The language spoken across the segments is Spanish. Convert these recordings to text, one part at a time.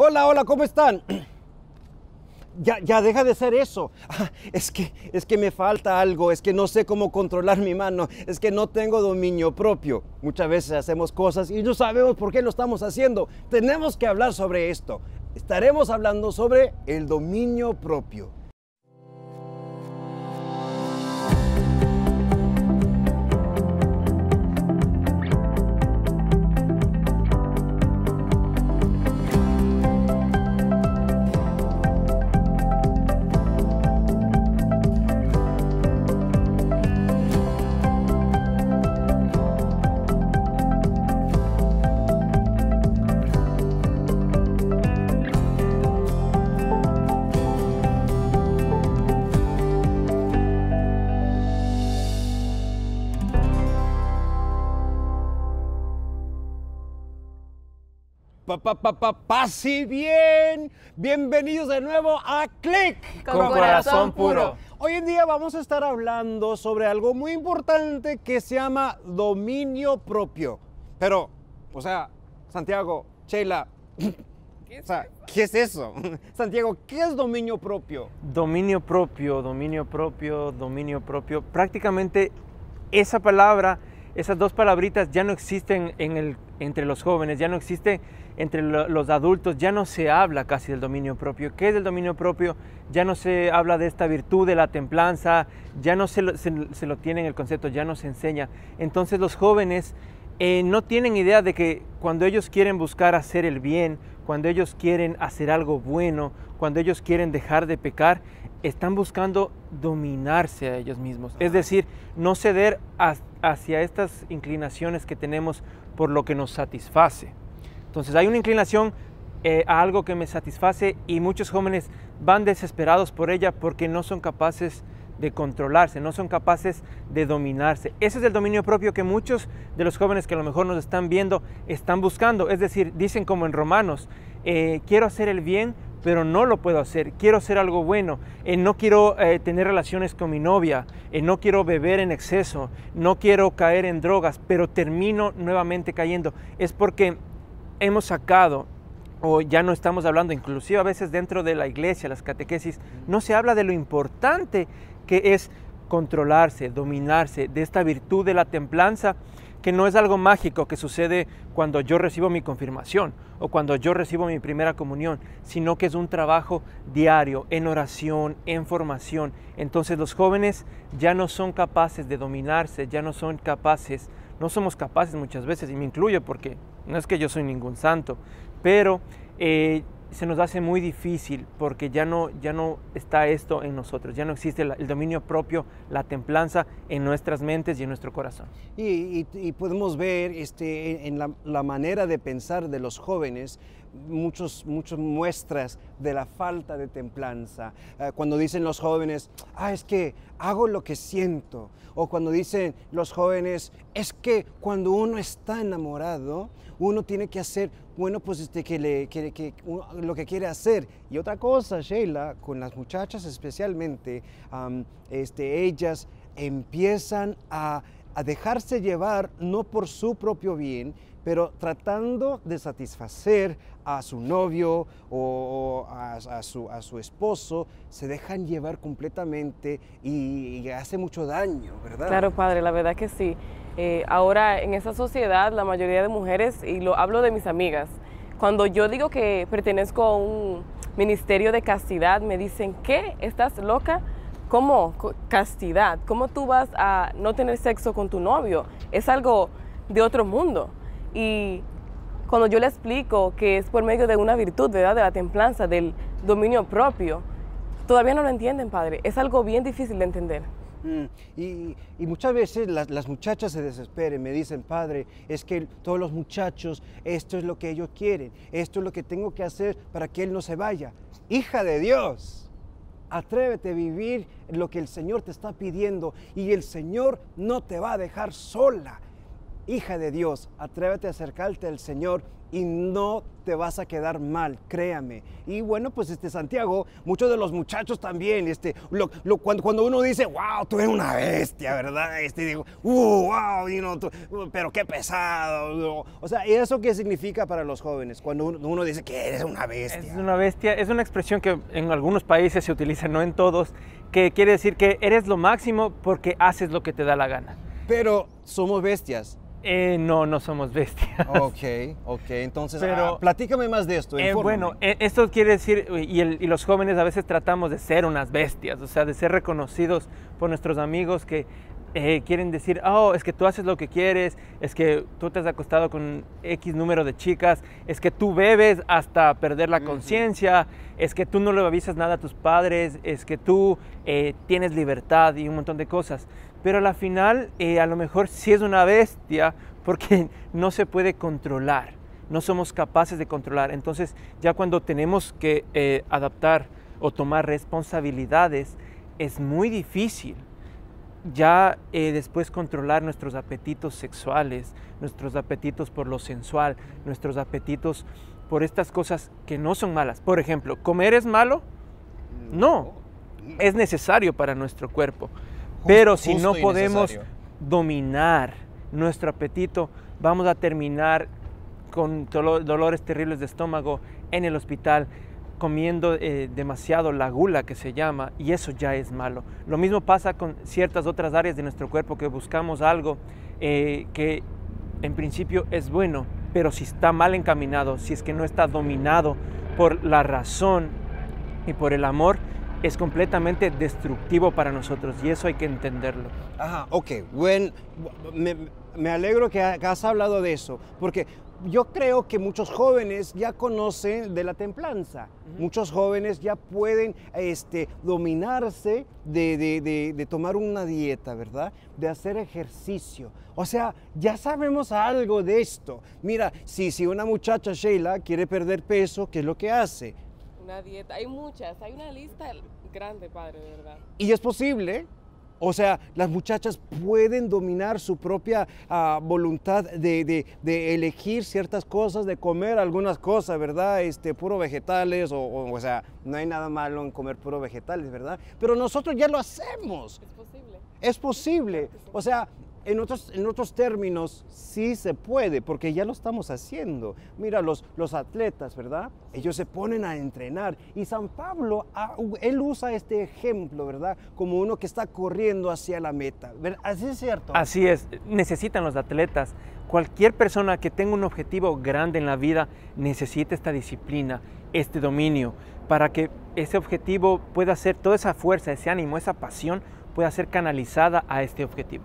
Hola, hola, ¿cómo están? Ya, ya deja de ser eso. Ah, es que, es que me falta algo, es que no sé cómo controlar mi mano, es que no tengo dominio propio. Muchas veces hacemos cosas y no sabemos por qué lo estamos haciendo. Tenemos que hablar sobre esto. Estaremos hablando sobre el dominio propio. pa, pa, pa, pa, bien. Bienvenidos de nuevo a Click. Con, corazón, puro. Hoy en día vamos a estar hablando sobre algo muy importante que se llama dominio propio. Pero, o sea, Santiago, Sheila, ¿Qué es, eso? Santiago, ¿qué es dominio propio? Dominio propio, dominio propio, dominio propio. Prácticamente esa palabra, esas dos palabritas ya no existen en el, entre los jóvenes, ya no existe entre los adultos ya no se habla casi del dominio propio. ¿Qué es el dominio propio? Ya no se habla de esta virtud, de la templanza, ya no se lo, tiene en el concepto, ya no se enseña. Entonces los jóvenes eh, no tienen idea de que cuando ellos quieren buscar hacer el bien, cuando ellos quieren hacer algo bueno, cuando ellos quieren dejar de pecar, están buscando dominarse a ellos mismos. Es decir, no ceder hacia estas inclinaciones que tenemos por lo que nos satisface. Entonces hay una inclinación eh, a algo que me satisface y muchos jóvenes van desesperados por ella porque no son capaces de controlarse, no son capaces de dominarse. Ese es el dominio propio que muchos de los jóvenes que a lo mejor nos están viendo están buscando. Es decir, dicen como en Romanos, eh, quiero hacer el bien, pero no lo puedo hacer. Quiero hacer algo bueno. Eh, no quiero tener relaciones con mi novia. no quiero beber en exceso. No quiero caer en drogas, pero termino nuevamente cayendo. Es porque hemos sacado o ya no estamos hablando, inclusive a veces dentro de la iglesia, las catequesis, no se habla de lo importante que es controlarse, dominarse, de esta virtud de la templanza, que no es algo mágico que sucede cuando yo recibo mi confirmación o cuando yo recibo mi primera comunión, sino que es un trabajo diario, en oración, en formación. Entonces los jóvenes ya no son capaces de dominarse, ya no son capaces, no somos capaces muchas veces, y me incluyo porque no es que yo soy ningún santo, pero eh, se nos hace muy difícil porque ya no, ya no está esto en nosotros, ya no existe el, dominio propio, la templanza en nuestras mentes y en nuestro corazón. Y, podemos ver este, en la, manera de pensar de los jóvenes muchos, muchas muestras de la falta de templanza. Eh, cuando dicen los jóvenes, ah, es que hago lo que siento. O cuando dicen los jóvenes, es que cuando uno está enamorado, uno tiene que hacer, bueno, pues este, que, le, que, lo que quiere hacer. Y otra cosa, Sheila, con las muchachas especialmente, este, ellas empiezan a, a dejarse llevar no por su propio bien, pero tratando de satisfacer a su novio o a, su, esposo, se dejan llevar completamente y, hace mucho daño, ¿verdad? Claro, padre, la verdad que sí. Eh, ahora, en esa sociedad, la mayoría de mujeres, y lo hablo de mis amigas, cuando yo digo que pertenezco a un ministerio de castidad, me dicen, ¿qué? ¿Estás loca? ¿Cómo? Castidad. ¿Cómo tú vas a no tener sexo con tu novio? Es algo de otro mundo. Y cuando yo le explico que es por medio de una virtud, ¿verdad? De la templanza, del dominio propio, todavía no lo entienden, padre. Es algo bien difícil de entender. Mm, y, muchas veces las, muchachas se desesperen, me dicen, padre, es que todos los muchachos, esto es lo que ellos quieren, esto es lo que tengo que hacer para que Él no se vaya. Hija de Dios, atrévete a vivir lo que el Señor te está pidiendo y el Señor no te va a dejar sola hija de Dios, atrévete a acercarte al Señor y no te vas a quedar mal, créame. Y bueno, pues este Santiago, muchos de los muchachos también, este, lo, cuando, uno dice, wow, tú eres una bestia, ¿verdad? Este, digo, wow, uh, pero qué pesado. O sea, ¿y eso qué significa para los jóvenes? Cuando uno, dice que eres una bestia. Es una bestia, es una expresión que en algunos países se utiliza, no en todos, que quiere decir que eres lo máximo porque haces lo que te da la gana. Pero somos bestias eh, no, no somos bestias. Ok, ok. Entonces, Pero, ah, platícame más de esto. Eh, bueno, eh, esto quiere decir, y, los jóvenes a veces tratamos de ser unas bestias, o sea, de ser reconocidos por nuestros amigos que quieren decir, oh, es que tú haces lo que quieres, es que tú te has acostado con X número de chicas, es que tú bebes hasta perder la conciencia, es que tú no le avisas nada a tus padres, es que tú tienes libertad y un montón de cosas pero a la final eh, a lo mejor sí es una bestia porque no se puede controlar, no somos capaces de controlar. Entonces ya cuando tenemos que eh, adaptar o tomar responsabilidades es muy difícil ya eh, después controlar nuestros apetitos sexuales, nuestros apetitos por lo sensual, nuestros apetitos por estas cosas que no son malas. Por ejemplo, ¿comer es malo? Mm, no, es necesario para nuestro cuerpo. Pero si no podemos dominar nuestro apetito, vamos a terminar con dolores terribles de estómago en el hospital comiendo eh, demasiado la gula que se llama y eso ya es malo. Lo mismo pasa con ciertas otras áreas de nuestro cuerpo que buscamos algo eh, que en principio es bueno, pero si está mal encaminado, si es que no está dominado por la razón y por el amor, es completamente destructivo para nosotros y eso hay que entenderlo. Ajá, ok. Bueno, me, alegro que has hablado de eso, porque yo creo que muchos jóvenes ya conocen de la templanza. Muchos jóvenes ya pueden este, dominarse de, tomar una dieta, ¿verdad? De hacer ejercicio. O sea, ya sabemos algo de esto. Mira, si, si una muchacha, Sheila, quiere perder peso, ¿qué es lo que hace? dieta. Hay muchas, hay una lista grande, padre, de verdad. Y es posible. O sea, las muchachas pueden dominar su propia ah, voluntad de, elegir ciertas cosas, de comer algunas cosas, ¿verdad? Este, puro vegetales, o, o sea, no hay nada malo en comer puro vegetales, ¿verdad? Pero nosotros ya lo hacemos. Es posible. Es posible. O sea, en otros, en otros términos, sí se puede, porque ya lo estamos haciendo. Mira, los, los atletas, ¿verdad? Ellos se ponen a entrenar. Y San Pablo, ah, él usa este ejemplo, ¿verdad? Como uno que está corriendo hacia la meta. Así es cierto. Así es, necesitan los atletas. Cualquier persona que tenga un objetivo grande en la vida necesita esta disciplina, este dominio, para que ese objetivo pueda ser, toda esa fuerza, ese ánimo, esa pasión pueda ser canalizada a este objetivo.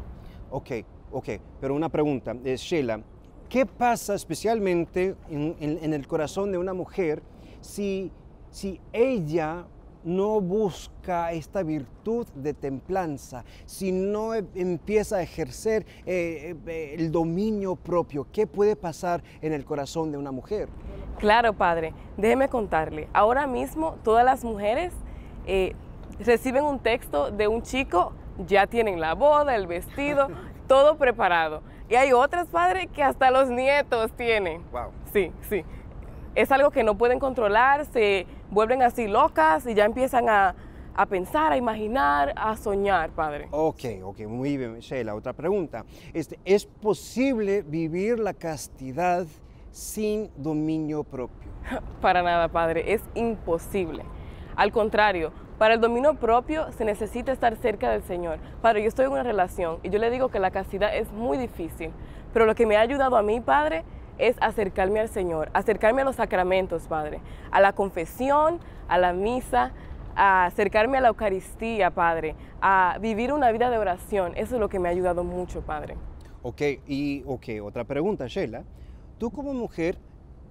Ok, ok, pero una pregunta, eh, Sheila, ¿qué pasa especialmente en, el corazón de una mujer si, si ella no busca esta virtud de templanza, si no e, empieza a ejercer eh, eh, el dominio propio, ¿qué puede pasar en el corazón de una mujer? Claro, padre, déjeme contarle. Ahora mismo todas las mujeres reciben un texto de un chico ya tienen la boda, el vestido, todo preparado. Y hay otras padres que hasta los nietos tienen. Wow. Sí, sí. Es algo que no pueden controlar, se vuelven así locas y ya empiezan a, pensar, a imaginar, a soñar, padre. Ok, ok, muy bien, la Otra pregunta. Este, ¿Es posible vivir la castidad sin dominio propio? Para nada, padre, es imposible. Al contrario, para el dominio propio se necesita estar cerca del Señor. Padre, yo estoy en una relación y yo le digo que la castidad es muy difícil, pero lo que me ha ayudado a mí, Padre, es acercarme al Señor, acercarme a los sacramentos, Padre, a la confesión, a la misa, a acercarme a la Eucaristía, Padre, a vivir una vida de oración. Eso es lo que me ha ayudado mucho, Padre. Ok, y ok, otra pregunta, Sheila. Tú como mujer,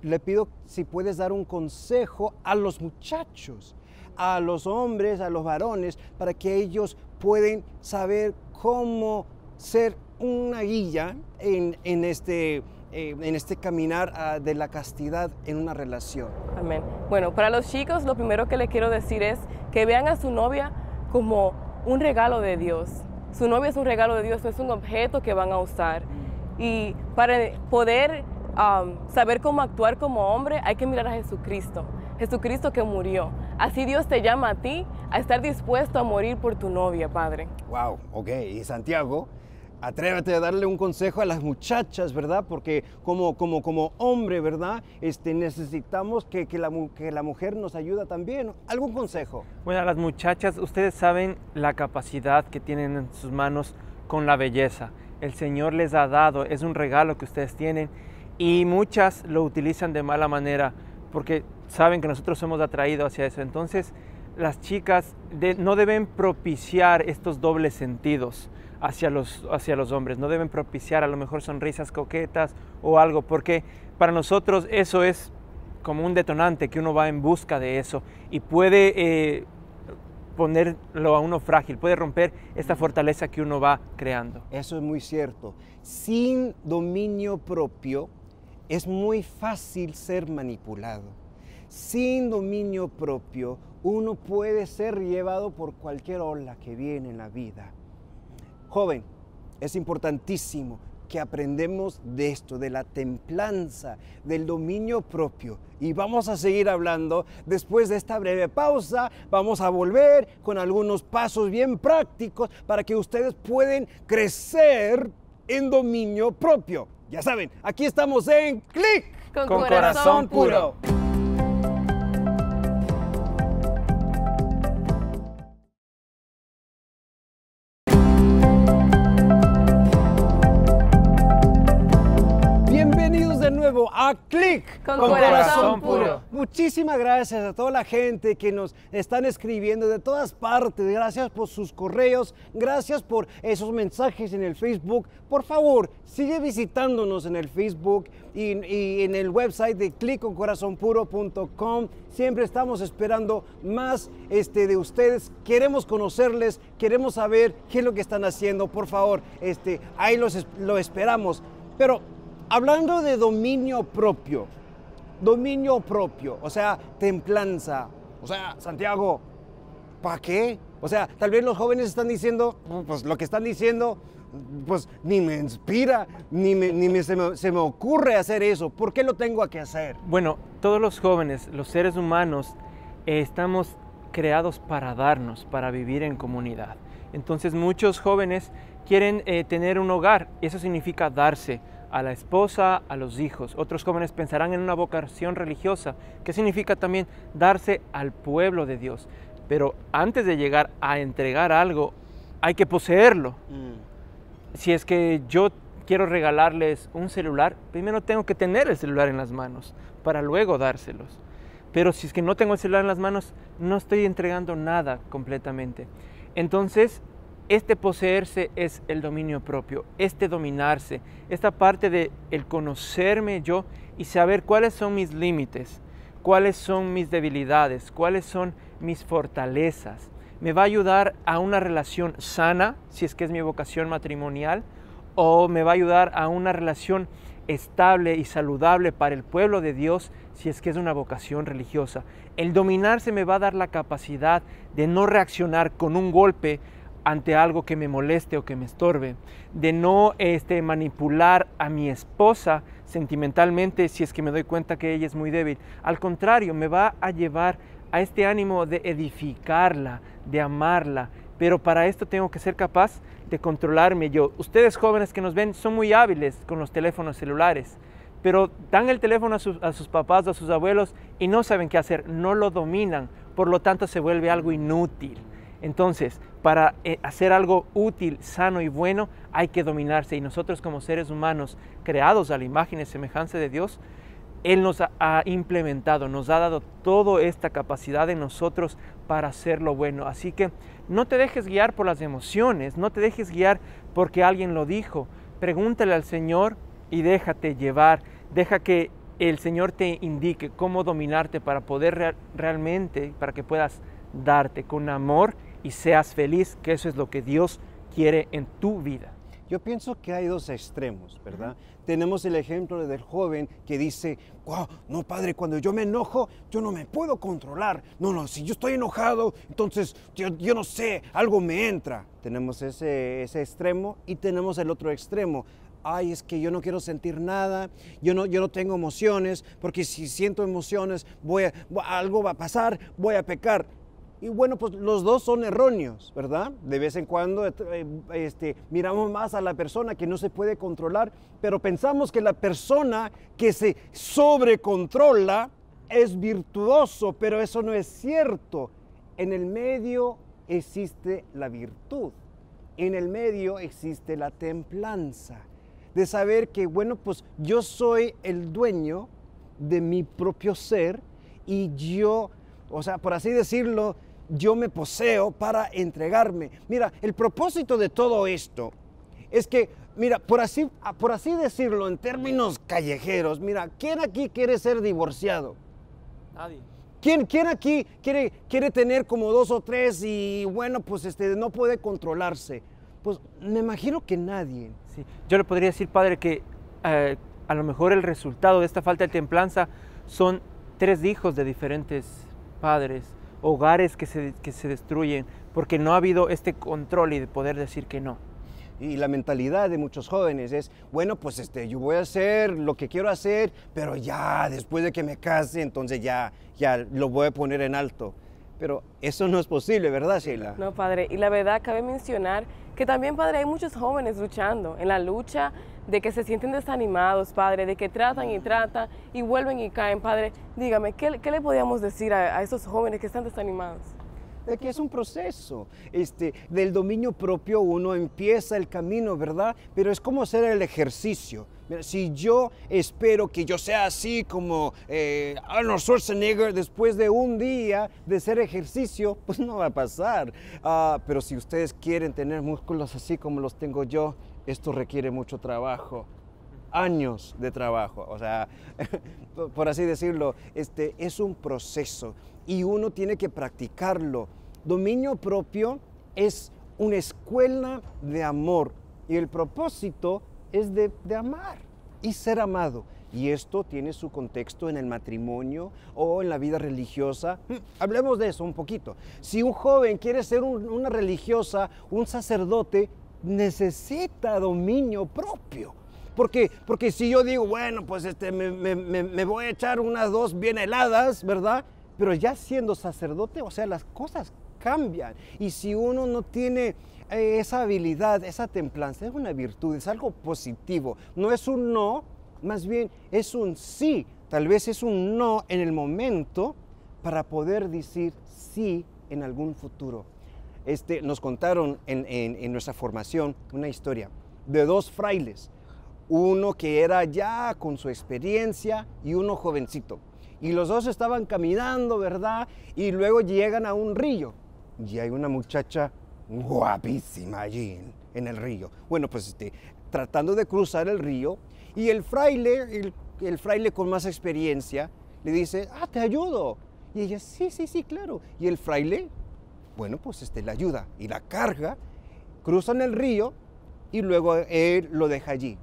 le pido si puedes dar un consejo a los muchachos a los hombres, a los varones, para que ellos puedan saber cómo ser una guía en, este, eh, este caminar ah, de la castidad en una relación. Amén. Bueno, para los chicos lo primero que les quiero decir es que vean a su novia como un regalo de Dios. Su novia es un regalo de Dios, es un objeto que van a usar. Y para poder saber cómo actuar como hombre hay que mirar a Jesucristo. Jesucristo que murió. Así Dios te llama a ti a estar dispuesto a morir por tu novia, Padre. Wow, ok. Y Santiago, atrévete a darle un consejo a las muchachas, ¿verdad? Porque como, como, como hombre, ¿verdad? Este, necesitamos que, que, la, mujer nos ayuda también. ¿Algún consejo? Bueno, las muchachas, ustedes saben la capacidad que tienen en sus manos con la belleza. El Señor les ha dado, es un regalo que ustedes tienen y muchas lo utilizan de mala manera porque saben que nosotros hemos atraído hacia eso. Entonces, las chicas no deben propiciar estos dobles sentidos hacia los, hacia los hombres, no deben propiciar a lo mejor sonrisas coquetas o algo, porque para nosotros eso es como un detonante que uno va en busca de eso y puede eh, ponerlo a uno frágil, puede romper esta fortaleza que uno va creando. Eso es muy cierto. Sin dominio propio es muy fácil ser manipulado sin dominio propio, uno puede ser llevado por cualquier ola que viene en la vida. Joven, es importantísimo que aprendemos de esto, de la templanza, del dominio propio. Y vamos a seguir hablando después de esta breve pausa. Vamos a volver con algunos pasos bien prácticos para que ustedes pueden crecer en dominio propio. Ya saben, aquí estamos en Clic con, corazón, puro. Clic con, corazón, puro. Muchísimas gracias a toda la gente que nos están escribiendo de todas partes. Gracias por sus correos, gracias por esos mensajes en el Facebook. Por favor, sigue visitándonos en el Facebook y, en el website de clickconcorazonpuro.com. Siempre estamos esperando más este, de ustedes. Queremos conocerles, queremos saber qué es lo que están haciendo. Por favor, este, ahí los, lo esperamos. Pero Hablando de dominio propio, dominio propio, o sea, templanza. O sea, Santiago, ¿para qué? O sea, tal vez los jóvenes están diciendo, pues lo que están diciendo, pues ni me inspira, ni, me, se, me, ocurre hacer eso. ¿Por qué lo tengo que hacer? Bueno, todos los jóvenes, los seres humanos, eh, estamos creados para darnos, para vivir en comunidad. Entonces muchos jóvenes quieren eh, tener un hogar, eso significa darse, a la esposa, a los hijos. Otros jóvenes pensarán en una vocación religiosa, que significa también darse al pueblo de Dios. Pero antes de llegar a entregar algo, hay que poseerlo. Mm. Si es que yo quiero regalarles un celular, primero tengo que tener el celular en las manos para luego dárselos. Pero si es que no tengo el celular en las manos, no estoy entregando nada completamente. Entonces, este poseerse es el dominio propio, este dominarse, esta parte de el conocerme yo y saber cuáles son mis límites, cuáles son mis debilidades, cuáles son mis fortalezas. Me va a ayudar a una relación sana, si es que es mi vocación matrimonial, o me va a ayudar a una relación estable y saludable para el pueblo de Dios si es que es una vocación religiosa. El dominarse me va a dar la capacidad de no reaccionar con un golpe ante algo que me moleste o que me estorbe, de no este, manipular a mi esposa sentimentalmente si es que me doy cuenta que ella es muy débil. Al contrario, me va a llevar a este ánimo de edificarla, de amarla, pero para esto tengo que ser capaz de controlarme yo. Ustedes jóvenes que nos ven son muy hábiles con los teléfonos celulares, pero dan el teléfono a sus, a sus papás o a sus abuelos y no saben qué hacer, no lo dominan, por lo tanto se vuelve algo inútil. Entonces, para eh, hacer algo útil, sano y bueno, hay que dominarse. Y nosotros como seres humanos, creados a la imagen y semejanza de Dios, Él nos ha implementado, nos ha dado toda esta capacidad en nosotros para hacer lo bueno. Así que no te dejes guiar por las emociones, no te dejes guiar porque alguien lo dijo. Pregúntale al Señor y déjate llevar, deja que el Señor te indique cómo dominarte para poder realmente, para que puedas darte con amor y seas feliz, que eso es lo que Dios quiere en tu vida. Yo pienso que hay dos extremos, ¿verdad? Tenemos el ejemplo del joven que dice, no padre, cuando yo me enojo, yo no me puedo controlar. No, no, si yo estoy enojado, entonces yo, no sé, algo me entra. Tenemos ese, extremo y tenemos el otro extremo ay, es que yo no quiero sentir nada, yo no, yo no tengo emociones, porque si siento emociones, voy algo va a pasar, voy a pecar. Y bueno, pues los dos son erróneos, ¿verdad? De vez en cuando eh, este, miramos más a la persona que no se puede controlar, pero pensamos que la persona que se sobrecontrola es virtuoso, pero eso no es cierto. En el medio existe la virtud, en el medio existe la templanza, de saber que, bueno, pues yo soy el dueño de mi propio ser y yo, o sea, por así decirlo, yo me poseo para entregarme. Mira, el propósito de todo esto es que, mira, por así, por así decirlo, en términos callejeros, mira, ¿quién aquí quiere ser divorciado? Nadie. ¿Quién, aquí quiere, quiere tener como dos o tres y bueno, pues este, no puede controlarse? Pues me imagino que nadie. Yo le podría decir, padre, que eh, a lo mejor el resultado de esta falta de templanza son tres hijos de diferentes padres hogares que se, que se destruyen, porque no ha habido este control y de poder decir que no y la mentalidad de muchos jóvenes es, bueno, pues este, yo voy a hacer lo que quiero hacer, pero ya después de que me case, entonces ya, ya lo voy a poner en alto. Pero eso no es posible, ¿verdad, Sheila? No, padre. Y la verdad, cabe mencionar que también, padre, hay muchos jóvenes luchando en la lucha de que se sienten desanimados, padre, de que tratan y tratan y vuelven y caen, padre. Dígame, ¿qué, le podíamos decir a, esos jóvenes que están desanimados? de que es un proceso. Este, del dominio propio uno empieza el camino, ¿verdad? Pero es como hacer el ejercicio si yo espero que yo sea así como eh, Arnold Schwarzenegger después de un día de hacer ejercicio, pues no va a pasar. Ah, pero si ustedes quieren tener músculos así como los tengo yo, esto requiere mucho trabajo años de trabajo, o sea, por así decirlo, este es un proceso y uno tiene que practicarlo. Dominio propio es una escuela de amor y el propósito es de, amar y ser amado. Y esto tiene su contexto en el matrimonio o en la vida religiosa. Mm, hablemos de eso un poquito. Si un joven quiere ser una religiosa, un sacerdote, necesita dominio propio. Porque, porque si yo digo, bueno, pues este, me, me voy a echar unas dos bien heladas, ¿verdad? Pero ya siendo sacerdote, o sea, las cosas cambian. Y si uno no tiene eh, esa habilidad, esa templanza es una virtud, es algo positivo. No es un no, más bien es un sí. Tal vez es un no en el momento para poder decir sí en algún futuro. Este, nos contaron en, en nuestra formación una historia de dos frailes, uno que era ya con su experiencia y uno jovencito. Y los dos estaban caminando, ¿verdad? Y luego llegan a un río y hay una muchacha guapísima allí en, el río. Bueno, pues este, tratando de cruzar el río y el fraile, el, fraile con más experiencia, le dice, ah, te ayudo. Y ella, sí, sí, sí, claro. Y el fraile, bueno, pues este, la ayuda y la carga, cruzan el río y luego él lo deja allí.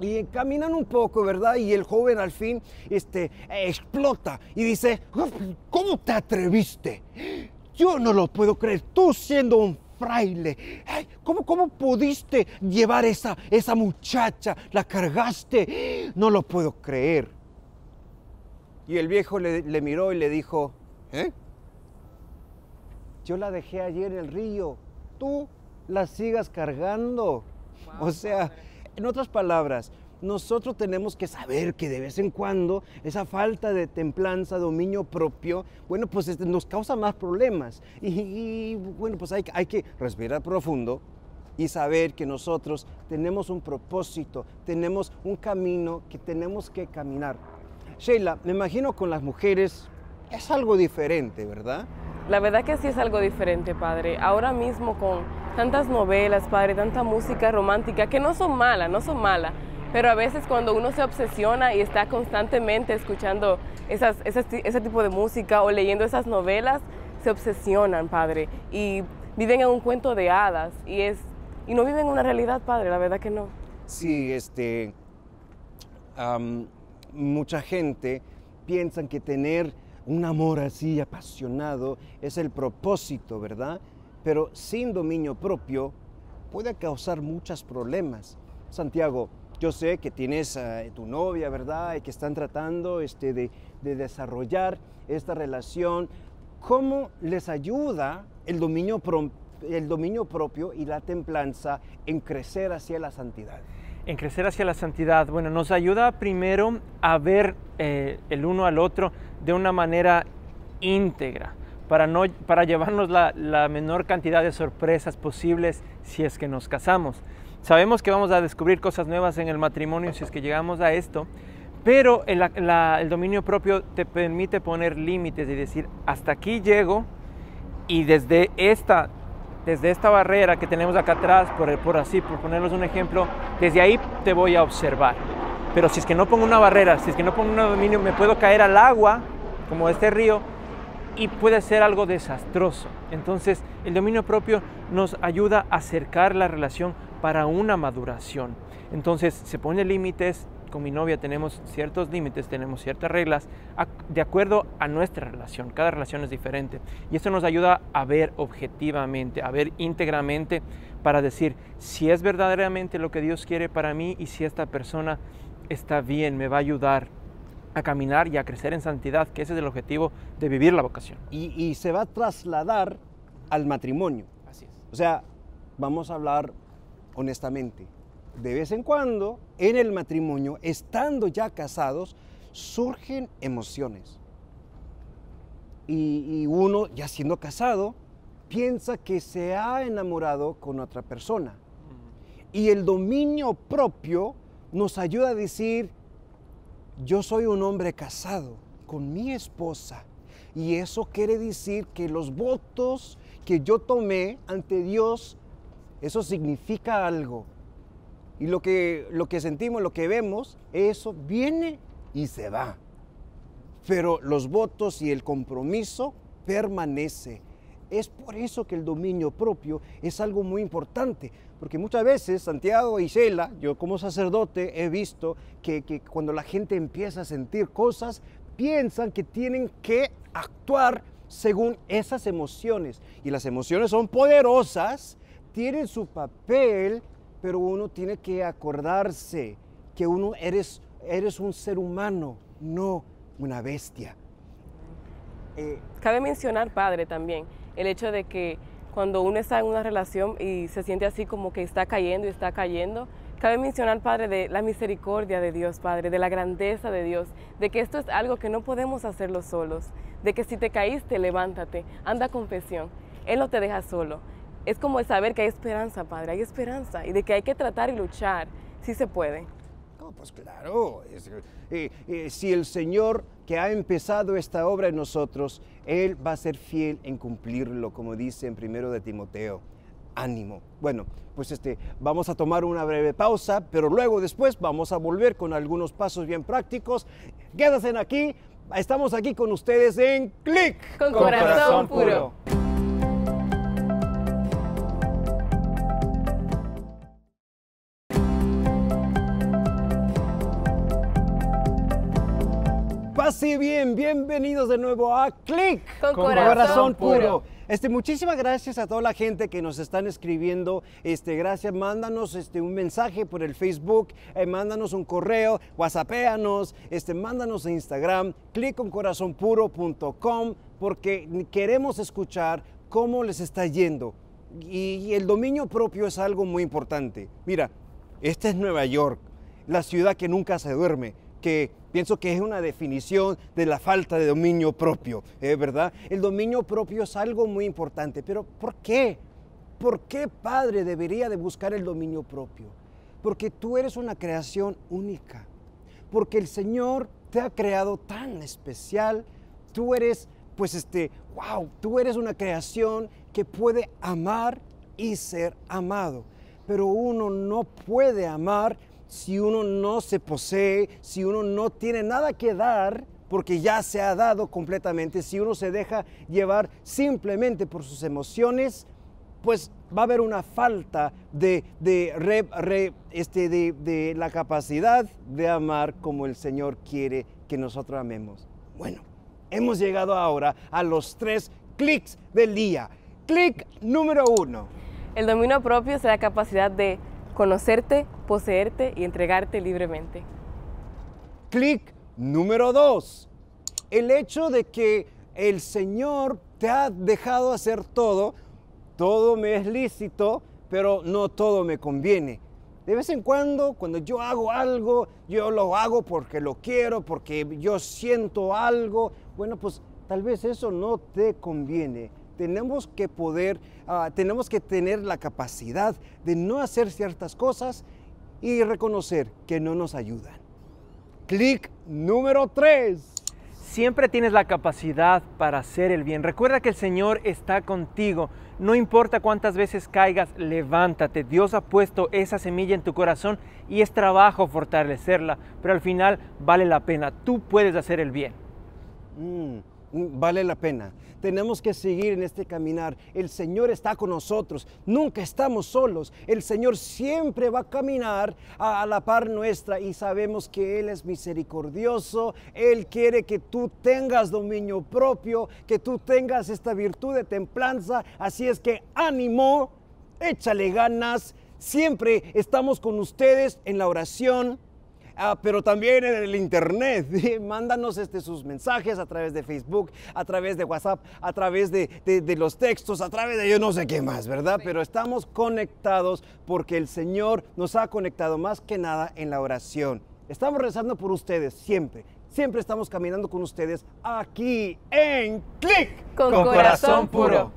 Y caminan un poco, ¿verdad? Y el joven al fin este, explota y dice, ¿cómo te atreviste? Yo no lo puedo creer, tú siendo un fraile. ¿cómo, pudiste llevar esa, esa muchacha? La cargaste. No lo puedo creer. Y el viejo le, miró y le dijo, ¿eh? Yo la dejé ayer en el río. Tú la sigas cargando. o sea, en otras palabras, nosotros tenemos que saber que de vez en cuando esa falta de templanza, dominio propio, bueno, pues este, nos causa más problemas. Y, bueno, pues hay, hay que respirar profundo, y saber que nosotros tenemos un propósito, tenemos un camino que tenemos que caminar. Sheila, me imagino con las mujeres es algo diferente, ¿verdad? La verdad que sí es algo diferente, padre. Ahora mismo con tantas novelas, padre, tanta música romántica, que no son malas, no son malas, pero a veces cuando uno se obsesiona y está constantemente escuchando ese tipo de música o leyendo esas novelas, se obsesionan, Padre, y viven en un cuento de hadas y, es, y no viven en una realidad, Padre, la verdad que no. Sí, este, mucha gente piensa que tener un amor así apasionado es el propósito, ¿verdad? Pero sin dominio propio puede causar muchos problemas. Santiago yo sé que tienes a eh, tu novia, ¿verdad? Y que están tratando este, de, desarrollar esta relación. ¿Cómo les ayuda el dominio, el dominio propio y la templanza en crecer hacia la santidad? En crecer hacia la santidad, bueno, nos ayuda primero a ver eh, el uno al otro de una manera íntegra, para, no, para llevarnos la, la menor cantidad de sorpresas posibles si es que nos casamos. Sabemos que vamos a descubrir cosas nuevas en el matrimonio si es que llegamos a esto, pero el, dominio propio te permite poner límites y decir, hasta aquí llego y desde esta, desde esta barrera que tenemos acá atrás, por, por así, por ponerles un ejemplo, desde ahí te voy a observar. Pero si es que no pongo una barrera, si es que no pongo un dominio, me puedo caer al agua, como este río, y puede ser algo desastroso. Entonces, el dominio propio nos ayuda a acercar la relación para una maduración. Entonces se pone límites, con mi novia tenemos ciertos límites, tenemos ciertas reglas, de acuerdo a nuestra relación, cada relación es diferente. Y eso nos ayuda a ver objetivamente, a ver íntegramente, para decir si es verdaderamente lo que Dios quiere para mí y si esta persona está bien, me va a ayudar a caminar y a crecer en santidad, que ese es el objetivo de vivir la vocación. Y, se va a trasladar al matrimonio. Así es. O sea, vamos a hablar honestamente. De vez en cuando, en el matrimonio, estando ya casados, surgen emociones. Y, uno, ya siendo casado, piensa que se ha enamorado con otra persona. Y el dominio propio nos ayuda a decir, yo soy un hombre casado con mi esposa. Y eso quiere decir que los votos que yo tomé ante Dios eso significa algo. Y lo que, lo que sentimos, lo que vemos, eso viene y se va. Pero los votos y el compromiso permanece. Es por eso que el dominio propio es algo muy importante, porque muchas veces Santiago y Sheila, yo como sacerdote he visto que, que, cuando la gente empieza a sentir cosas, piensan que tienen que actuar según esas emociones. Y las emociones son poderosas tiene su papel, pero uno tiene que acordarse que uno eres, eres un ser humano, no una bestia. Eh, cabe mencionar, padre, también el hecho de que cuando uno está en una relación y se siente así como que está cayendo y está cayendo, Cabe mencionar, Padre, de la misericordia de Dios, Padre, de la grandeza de Dios, de que esto es algo que no podemos hacerlo solos, de que si te caíste, levántate, anda a confesión, Él no te deja solo es como el saber que hay esperanza, Padre, hay esperanza y de que hay que tratar y luchar, si se puede. No, pues claro, eh, eh, si el Señor que ha empezado esta obra en nosotros, Él va a ser fiel en cumplirlo, como dice en primero de Timoteo. Ánimo. Bueno, pues este, vamos a tomar una breve pausa, pero luego después vamos a volver con algunos pasos bien prácticos. Quédense aquí, estamos aquí con ustedes en Clic. Con, corazón, puro. Así bien, bienvenidos de nuevo a Click con, corazón, puro. Este, muchísimas gracias a toda la gente que nos están escribiendo. Este, gracias, mándanos este, un mensaje por el Facebook, eh, mándanos un correo, WhatsAppéanos. este, mándanos a Instagram, clickconcorazonpuro.com, porque queremos escuchar cómo les está yendo. y el dominio propio es algo muy importante. Mira, esta es Nueva York, la ciudad que nunca se duerme que pienso que es una definición de la falta de dominio propio, ¿eh? ¿verdad? El dominio propio es algo muy importante, pero ¿por qué? ¿Por qué padre debería de buscar el dominio propio? Porque tú eres una creación única, porque el Señor te ha creado tan especial, tú eres, pues este, wow, tú eres una creación que puede amar y ser amado, pero uno no puede amar si uno no se posee, si uno no tiene nada que dar, porque ya se ha dado completamente, si uno se deja llevar simplemente por sus emociones, pues va a haber una falta de, de, este, la capacidad de amar como el Señor quiere que nosotros amemos. Bueno, hemos llegado ahora a los tres clics del día. Clic número uno. El dominio propio es la capacidad de conocerte, poseerte y entregarte libremente. Clic número 2. El hecho de que el Señor te ha dejado hacer todo, todo me es lícito, pero no todo me conviene. De vez en cuando, cuando yo hago algo, yo lo hago porque lo quiero, porque yo siento algo. Bueno, pues tal vez eso no te conviene tenemos que poder, ah, tenemos que tener la capacidad de no hacer ciertas cosas y reconocer que no nos ayudan. Clic número 3. Siempre tienes la capacidad para hacer el bien. Recuerda que el Señor está contigo. No importa cuántas veces caigas, levántate. Dios ha puesto esa semilla en tu corazón y es trabajo fortalecerla, pero al final vale la pena. Tú puedes hacer el bien. Mm. Mm, vale la pena. Tenemos que seguir en este caminar. El Señor está con nosotros. Nunca estamos solos. El Señor siempre va a caminar a, la par nuestra y sabemos que Él es misericordioso. Él quiere que tú tengas dominio propio, que tú tengas esta virtud de templanza. Así es que ánimo, échale ganas. Siempre estamos con ustedes en la oración ah, pero también en el Internet. Mándanos este, sus mensajes a través de Facebook, a través de WhatsApp, a través de, los textos, a través de yo no sé qué más, ¿verdad? Pero estamos conectados porque el Señor nos ha conectado más que nada en la oración. Estamos rezando por ustedes siempre. Siempre estamos caminando con ustedes aquí en Clic con, corazón, puro.